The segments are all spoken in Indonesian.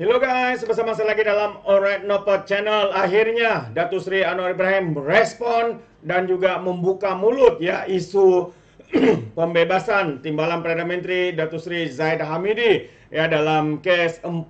Halo guys, bersama saya lagi dalam Alright Nova Channel. Akhirnya Datu Sri Anwar Ibrahim respon dan juga membuka mulut ya isu pembebasan timbalan Perdana Menteri Datu Sri Zaid Hamidi ya dalam kes 47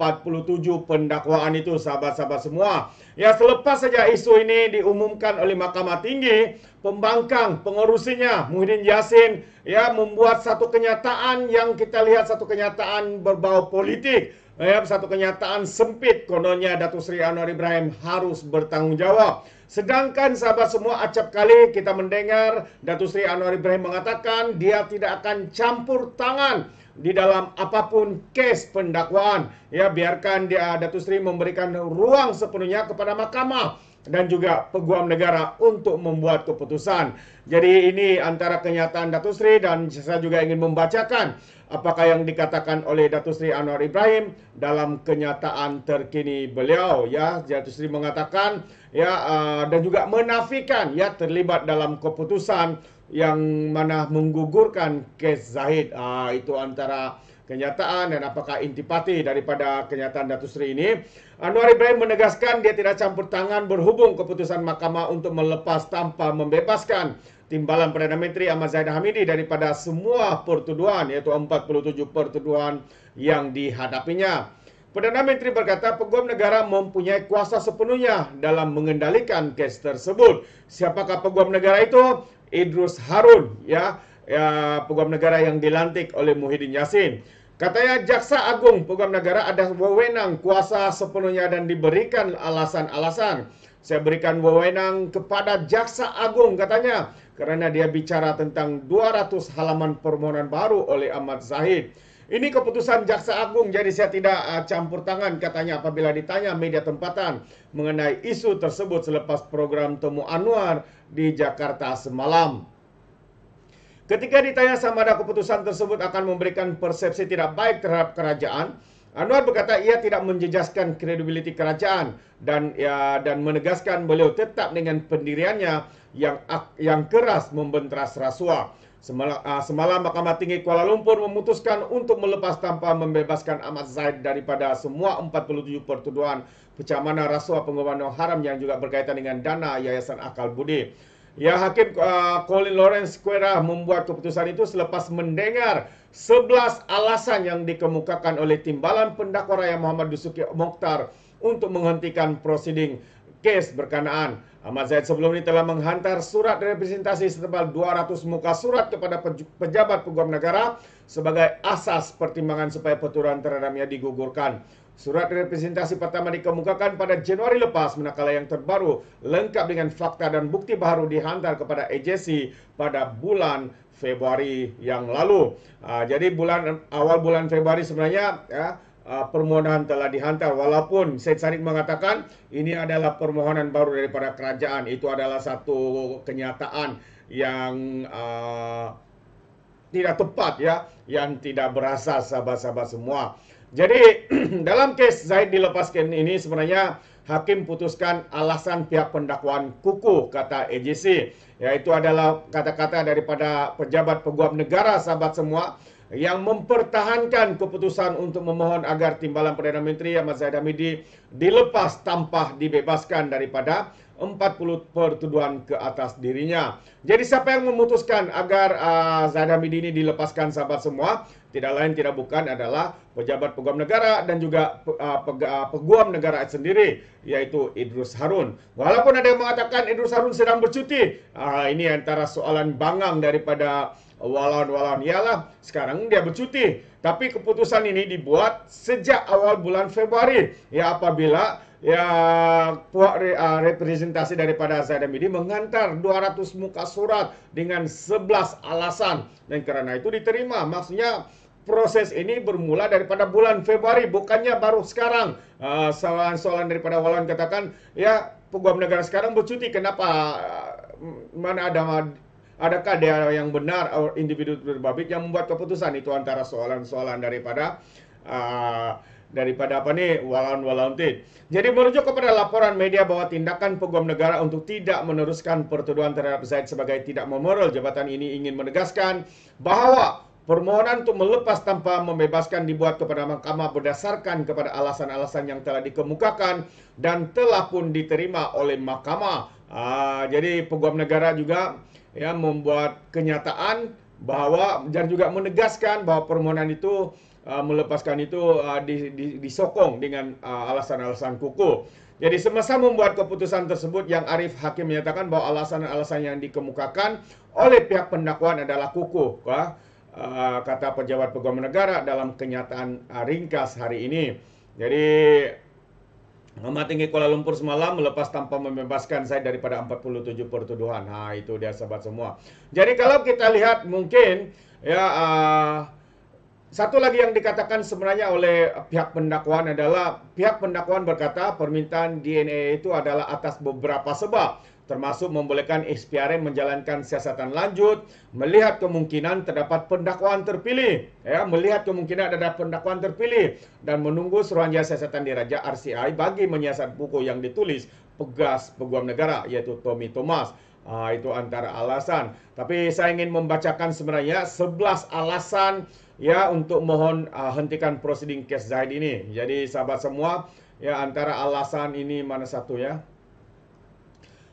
pendakwaan itu sahabat-sahabat semua. Ya selepas saja isu ini diumumkan oleh Mahkamah Tinggi, pembangkang pengurusinya Muhyiddin Yassin ya membuat satu kenyataan yang kita lihat satu kenyataan berbau politik saya satu kenyataan sempit kononnya Datu Sri Anwar Ibrahim harus bertanggung jawab. Sedangkan sahabat semua acap kali kita mendengar Datu Sri Anwar Ibrahim mengatakan dia tidak akan campur tangan di dalam apapun kes pendakwaan. Ya biarkan dia Datu Sri memberikan ruang sepenuhnya kepada mahkamah dan juga peguam negara untuk membuat keputusan. Jadi ini antara kenyataan Datu Sri dan saya juga ingin membacakan apakah yang dikatakan oleh Datuk Seri Anwar Ibrahim dalam kenyataan terkini beliau ya Datuk Seri mengatakan ya uh, dan juga menafikan ya terlibat dalam keputusan yang mana menggugurkan kes Zahid uh, itu antara kenyataan dan apakah intipati daripada kenyataan Datu Sri ini. Anwar Ibrahim menegaskan dia tidak campur tangan berhubung keputusan mahkamah untuk melepas tanpa membebaskan timbalan Perdana Menteri Ahmad Zahid Hamidi daripada semua pertuduhan yaitu 47 pertuduhan yang dihadapinya. Perdana Menteri berkata peguam negara mempunyai kuasa sepenuhnya dalam mengendalikan kes tersebut. Siapakah peguam negara itu? Idrus Harun ya, ya peguam negara yang dilantik oleh Muhyiddin Yassin. Katanya Jaksa Agung Program Negara ada wewenang kuasa sepenuhnya dan diberikan alasan-alasan. Saya berikan wewenang kepada Jaksa Agung katanya karena dia bicara tentang 200 halaman permohonan baru oleh Ahmad Zahid. Ini keputusan Jaksa Agung jadi saya tidak ah, campur tangan katanya apabila ditanya media tempatan mengenai isu tersebut selepas program Temu Anwar di Jakarta semalam. Ketika ditanya sama ada keputusan tersebut akan memberikan persepsi tidak baik terhadap kerajaan, Anwar berkata ia tidak menjejaskan kredibiliti kerajaan dan ya, dan menegaskan beliau tetap dengan pendiriannya yang yang keras membentras rasuah. Semalam, ah, semalam Mahkamah Tinggi Kuala Lumpur memutuskan untuk melepas tanpa membebaskan Ahmad Zaid daripada semua 47 pertuduhan pecah mana rasuah penguasaan haram yang juga berkaitan dengan dana Yayasan Akal Budi. Ya Hakim uh, Colin Lawrence Quera membuat keputusan itu selepas mendengar 11 alasan yang dikemukakan oleh timbalan pendakwa Raya Muhammad Dusuki Mokhtar untuk menghentikan prosiding kes berkenaan. Ahmad Zaid sebelum ini telah menghantar surat representasi setebal 200 muka surat kepada pejabat peguam negara sebagai asas pertimbangan supaya peturuan terhadapnya digugurkan. Surat representasi pertama dikemukakan pada Januari lepas manakala yang terbaru lengkap dengan fakta dan bukti baru dihantar kepada agensi pada bulan Februari yang lalu. Ah, jadi bulan awal bulan Februari sebenarnya ya, ah, permohonan telah dihantar walaupun Said Sarik mengatakan ini adalah permohonan baru daripada kerajaan. Itu adalah satu kenyataan yang uh, tidak tepat ya, yang tidak berasas sahabat-sahabat semua. Jadi dalam kes Zaid dilepaskan ini sebenarnya hakim putuskan alasan pihak pendakwaan kuku kata AJC yaitu adalah kata-kata daripada pejabat peguam negara sahabat semua yang mempertahankan keputusan untuk memohon agar timbalan Perdana Menteri Ahmad Zaid Hamidi dilepas tanpa dibebaskan daripada 40 pertuduhan ke atas dirinya. Jadi siapa yang memutuskan agar uh, ini dilepaskan sahabat semua? Tidak lain tidak bukan adalah pejabat peguam negara dan juga uh, peguam negara sendiri yaitu Idrus Harun. Walaupun ada yang mengatakan Idrus Harun sedang bercuti, uh, ini antara soalan bangang daripada walauan walau ialah sekarang dia bercuti. Tapi keputusan ini dibuat sejak awal bulan Februari. Ya apabila ya puak ah, representasi daripada Zaidam ini mengantar 200 muka surat dengan 11 alasan dan karena itu diterima maksudnya proses ini bermula daripada bulan Februari bukannya baru sekarang soalan ah, soalan-soalan daripada Walan katakan ya peguam negara sekarang bercuti kenapa ah, mana ada adakah dia yang benar individu berbabit yang membuat keputusan itu antara soalan-soalan daripada uh, daripada apa nih walaun-walaun Jadi merujuk kepada laporan media bahwa tindakan peguam negara untuk tidak meneruskan pertuduhan terhadap Zaid sebagai tidak memoral jabatan ini ingin menegaskan bahwa Permohonan untuk melepas tanpa membebaskan dibuat kepada mahkamah berdasarkan kepada alasan-alasan yang telah dikemukakan dan telah pun diterima oleh mahkamah. Ah, jadi peguam negara juga ya membuat kenyataan bahwa dan juga menegaskan bahwa permohonan itu Uh, melepaskan itu uh, disokong dengan uh, alasan-alasan kuku. Jadi semasa membuat keputusan tersebut yang Arif Hakim menyatakan bahwa alasan-alasan yang dikemukakan oleh pihak pendakwaan adalah kuku. Ya. kata pejabat pegawai negara dalam kenyataan ringkas hari ini. Jadi Mama Tinggi Kuala Lumpur semalam melepas tanpa membebaskan saya daripada 47 pertuduhan. Nah, itu dia sahabat semua. Jadi kalau kita lihat mungkin ya uh, satu lagi yang dikatakan sebenarnya oleh pihak pendakwaan adalah pihak pendakwaan berkata permintaan DNA itu adalah atas beberapa sebab termasuk membolehkan SPRM menjalankan siasatan lanjut, melihat kemungkinan terdapat pendakwaan terpilih, ya, melihat kemungkinan ada pendakwaan terpilih dan menunggu suruhanjaya siasatan di Raja RCI bagi menyiasat buku yang ditulis pegas peguam negara yaitu Tommy Thomas. Ah, itu antara alasan. Tapi saya ingin membacakan sebenarnya 11 alasan ya untuk mohon uh, hentikan proceeding case Zaid ini. Jadi sahabat semua ya antara alasan ini mana satu ya.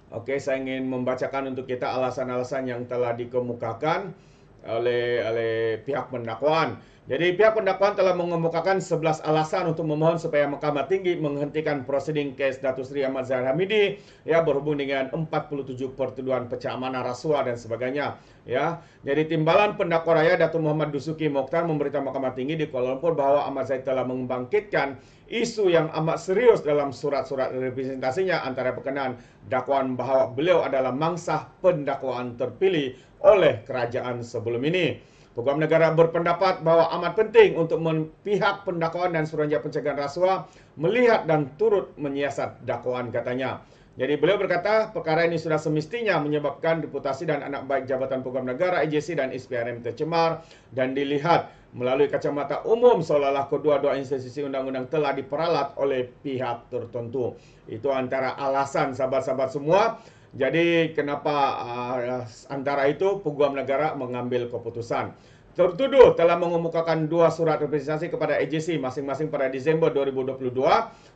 Oke, saya ingin membacakan untuk kita alasan-alasan yang telah dikemukakan oleh oleh pihak pendakwaan. Jadi pihak pendakwaan telah mengemukakan 11 alasan untuk memohon supaya Mahkamah Tinggi menghentikan proceeding case Datu Sri Ahmad Zahid Hamidi ya berhubung dengan 47 pertuduhan pecah amanah rasuah dan sebagainya ya. Jadi timbalan pendakwa raya Datu Muhammad Dusuki Mokhtar memberitahu Mahkamah Tinggi di Kuala Lumpur bahwa Ahmad Zahid telah membangkitkan isu yang amat serius dalam surat-surat representasinya antara berkenaan dakwaan bahwa beliau adalah mangsa pendakwaan terpilih oleh kerajaan sebelum ini. Peguam negara berpendapat bahawa amat penting untuk pihak pendakwaan dan Suruhanjaya Pencegahan Rasuah melihat dan turut menyiasat dakwaan katanya. Jadi beliau berkata perkara ini sudah semestinya menyebabkan reputasi dan anak baik Jabatan Peguam Negara AJC dan SPRM tercemar dan dilihat melalui kacamata umum seolah-olah kedua-dua institusi undang-undang telah diperalat oleh pihak tertentu. Itu antara alasan sahabat-sahabat semua jadi kenapa uh, antara itu peguam negara mengambil keputusan tertuduh telah mengemukakan dua surat representasi kepada AJC masing-masing pada Desember 2022,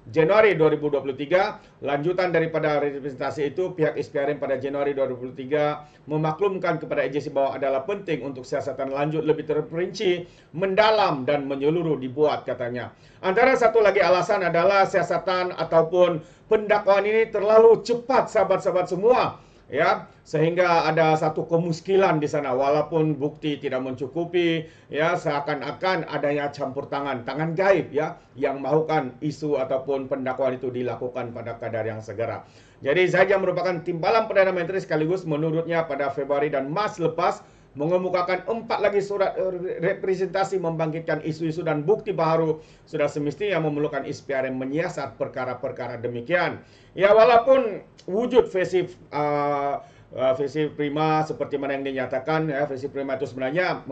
Januari 2023. Lanjutan daripada representasi itu, pihak SPRM pada Januari 2023 memaklumkan kepada AJC bahwa adalah penting untuk siasatan lanjut lebih terperinci, mendalam dan menyeluruh dibuat katanya. Antara satu lagi alasan adalah siasatan ataupun pendakwaan ini terlalu cepat sahabat-sahabat semua ya sehingga ada satu kemuskilan di sana walaupun bukti tidak mencukupi ya seakan-akan adanya campur tangan tangan gaib ya yang melakukan isu ataupun pendakwaan itu dilakukan pada kadar yang segera jadi Zaja merupakan timbalan Perdana Menteri sekaligus menurutnya pada Februari dan Mas lepas mengemukakan empat lagi surat eh, representasi membangkitkan isu-isu dan bukti baru sudah semestinya memerlukan ISPR yang menyiasat perkara-perkara demikian. Ya walaupun wujud versi uh, eh, uh, prima seperti mana yang dinyatakan ya visi prima itu sebenarnya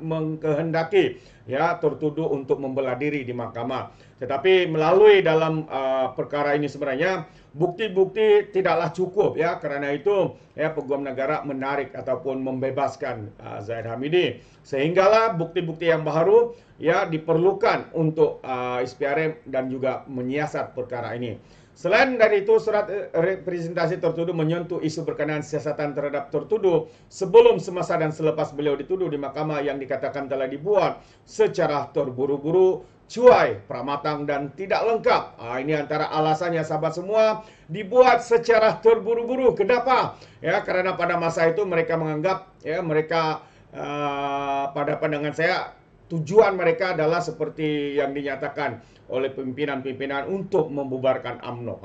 mengkehendaki ya tertuduh untuk membela diri di mahkamah tetapi melalui dalam uh, perkara ini sebenarnya bukti-bukti tidaklah cukup ya karena itu ya peguam negara menarik ataupun membebaskan uh, Zaid Hamidi sehinggalah bukti-bukti yang baru ya diperlukan untuk uh, SPRM dan juga menyiasat perkara ini Selain dari itu, surat eh, representasi tertuduh menyentuh isu berkenaan siasatan terhadap tertuduh sebelum, semasa, dan selepas beliau dituduh di mahkamah yang dikatakan telah dibuat secara terburu-buru, cuai, pramatang, dan tidak lengkap. Nah, ini antara alasannya, sahabat semua, dibuat secara terburu-buru. Kenapa? Ya, kerana pada masa itu mereka menganggap, ya, mereka uh, pada pandangan saya tujuan mereka adalah seperti yang dinyatakan oleh pimpinan-pimpinan untuk membubarkan AMNO.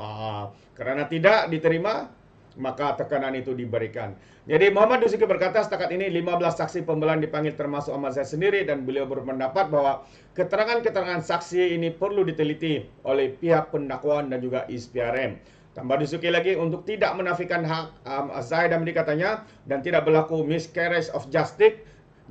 karena tidak diterima, maka tekanan itu diberikan. Jadi Muhammad Dusuki berkata setakat ini 15 saksi pembelaan dipanggil termasuk Ahmad Zahid sendiri dan beliau berpendapat bahwa keterangan-keterangan saksi ini perlu diteliti oleh pihak pendakwaan dan juga ISPRM. Tambah Dusuki lagi untuk tidak menafikan hak um, Zahid dan katanya dan tidak berlaku miscarriage of justice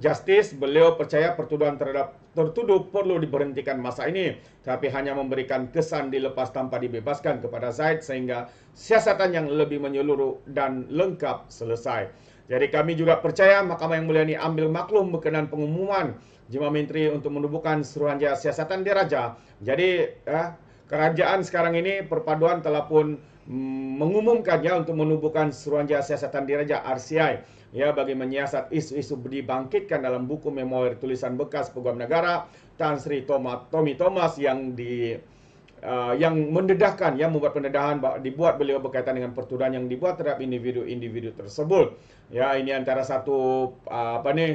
Justice, beliau percaya pertuduhan terhadap tertuduh perlu diberhentikan masa ini, tapi hanya memberikan kesan dilepas tanpa dibebaskan kepada Zaid sehingga siasatan yang lebih menyeluruh dan lengkap selesai. Jadi kami juga percaya Mahkamah yang mulia ini ambil maklum berkenan pengumuman Jemaah Menteri untuk menubuhkan seruanja siasatan diraja. Jadi eh, kerajaan sekarang ini perpaduan telah pun mengumumkan ya untuk menubuhkan Suruhanjaya Siasatan Diraja RCI ya bagi menyiasat isu-isu dibangkitkan dalam buku memoir tulisan bekas peguam negara Tan Sri Thomas Tommy Thomas yang di uh, yang mendedahkan ya membuat pendedahan dibuat beliau berkaitan dengan pertuduhan yang dibuat terhadap individu-individu tersebut ya ini antara satu uh, apa ni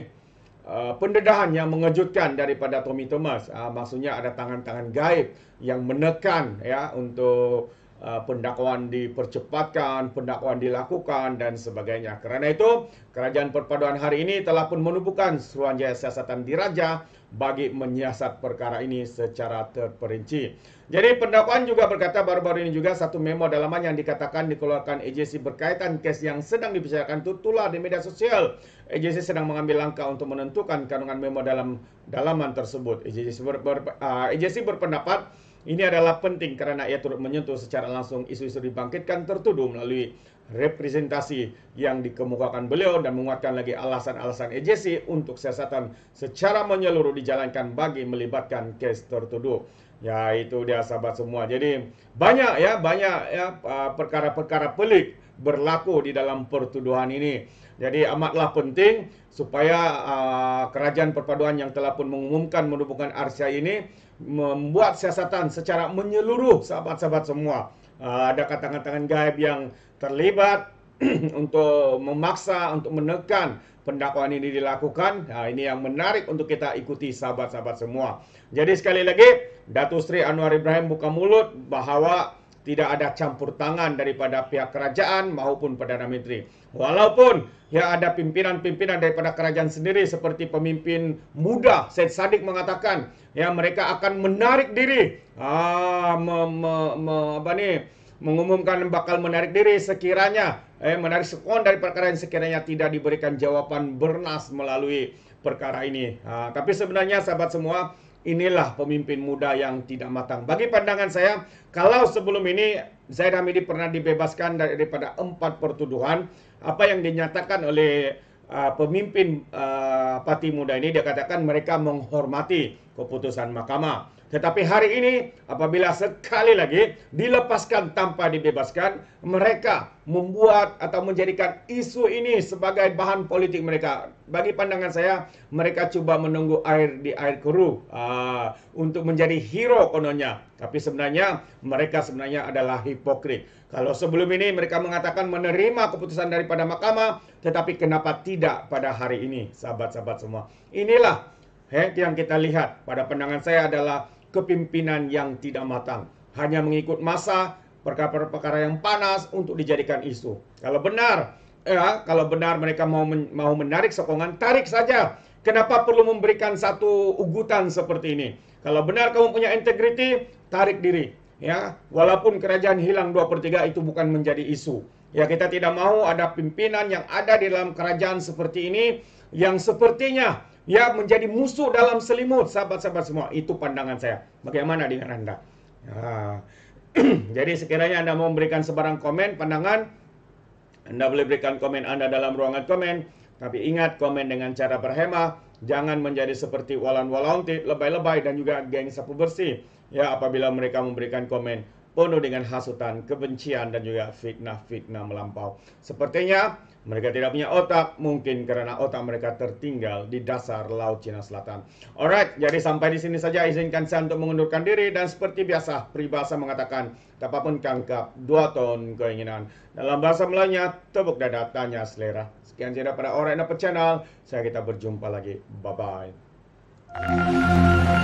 uh, pendedahan yang mengejutkan daripada Tommy Thomas uh, maksudnya ada tangan-tangan gaib yang menekan ya untuk Eh, pendakwaan dipercepatkan, pendakwaan dilakukan dan sebagainya. Karena itu, kerajaan perpaduan hari ini telah pun menubuhkan seruan jaya Siasatan Diraja bagi menyiasat perkara ini secara terperinci. Jadi pendakwaan juga berkata baru-baru ini juga satu memo dalaman yang dikatakan dikeluarkan EJC berkaitan kes yang sedang dibicarakan itu tular di media sosial. EJC sedang mengambil langkah untuk menentukan kandungan memo dalam dalaman tersebut. EJC, ber, ber, uh, eh, EJC berpendapat Ini adalah penting kerana ia turut menyentuh secara langsung isu-isu dibangkitkan tertuduh melalui representasi yang dikemukakan beliau dan menguatkan lagi alasan-alasan EJC untuk siasatan secara menyeluruh dijalankan bagi melibatkan kes tertuduh. Ya itu dia sahabat semua. Jadi banyak ya banyak ya uh, perkara-perkara pelik berlaku di dalam pertuduhan ini. Jadi amatlah penting supaya uh, kerajaan perpaduan yang telah pun mengumumkan mendudukan Arsia ini membuat siasatan secara menyeluruh sahabat-sahabat semua. Uh, ada tangan katakan gaib yang terlibat untuk memaksa untuk menekan pendakwaan ini dilakukan. Nah, ini yang menarik untuk kita ikuti sahabat-sahabat semua. Jadi sekali lagi Datu Sri Anwar Ibrahim buka mulut bahwa tidak ada campur tangan daripada pihak kerajaan maupun Perdana Menteri. Walaupun ya ada pimpinan-pimpinan daripada kerajaan sendiri seperti pemimpin muda Said Sadik mengatakan ya mereka akan menarik diri ah me, me, me, apa nih mengumumkan bakal menarik diri sekiranya eh menarik sekon dari perkara yang sekiranya tidak diberikan jawaban bernas melalui perkara ini. Ah, tapi sebenarnya sahabat semua inilah pemimpin muda yang tidak matang. Bagi pandangan saya, kalau sebelum ini Zaid Hamidi pernah dibebaskan daripada empat pertuduhan, apa yang dinyatakan oleh uh, pemimpin uh, parti muda ini dia katakan mereka menghormati keputusan mahkamah. Tetapi hari ini apabila sekali lagi dilepaskan tanpa dibebaskan, mereka membuat atau menjadikan isu ini sebagai bahan politik mereka. Bagi pandangan saya, mereka cuba menunggu air di air keruh uh, untuk menjadi hero kononnya. Tapi sebenarnya mereka sebenarnya adalah hipokrit. Kalau sebelum ini mereka mengatakan menerima keputusan daripada mahkamah, tetapi kenapa tidak pada hari ini, sahabat-sahabat semua? Inilah Head yang kita lihat pada pandangan saya adalah kepimpinan yang tidak matang. Hanya mengikut masa, perkara-perkara yang panas untuk dijadikan isu. Kalau benar, ya, kalau benar mereka mau men mau menarik sokongan, tarik saja. Kenapa perlu memberikan satu ugutan seperti ini? Kalau benar kamu punya integriti, tarik diri. Ya, walaupun kerajaan hilang 2 per 3 itu bukan menjadi isu. Ya kita tidak mau ada pimpinan yang ada di dalam kerajaan seperti ini yang sepertinya ya menjadi musuh dalam selimut sahabat-sahabat semua. Itu pandangan saya. Bagaimana dengan Anda? Ya. Jadi sekiranya Anda mau memberikan sebarang komen, pandangan, Anda boleh berikan komen Anda dalam ruangan komen. Tapi ingat komen dengan cara berhemah. Jangan menjadi seperti walan walanti, lebay-lebay, dan juga geng sapu bersih. Ya apabila mereka memberikan komen penuh dengan hasutan, kebencian dan juga fitnah-fitnah melampau. Sepertinya mereka tidak punya otak, mungkin karena otak mereka tertinggal di dasar Laut Cina Selatan. Alright, jadi sampai di sini saja izinkan saya untuk mengundurkan diri dan seperti biasa peribahasa mengatakan apapun kangkap dua ton keinginan. Dalam bahasa Melayunya, tepuk dada tanya selera. Sekian saja pada Orang yang Channel. Saya kita berjumpa lagi. Bye bye.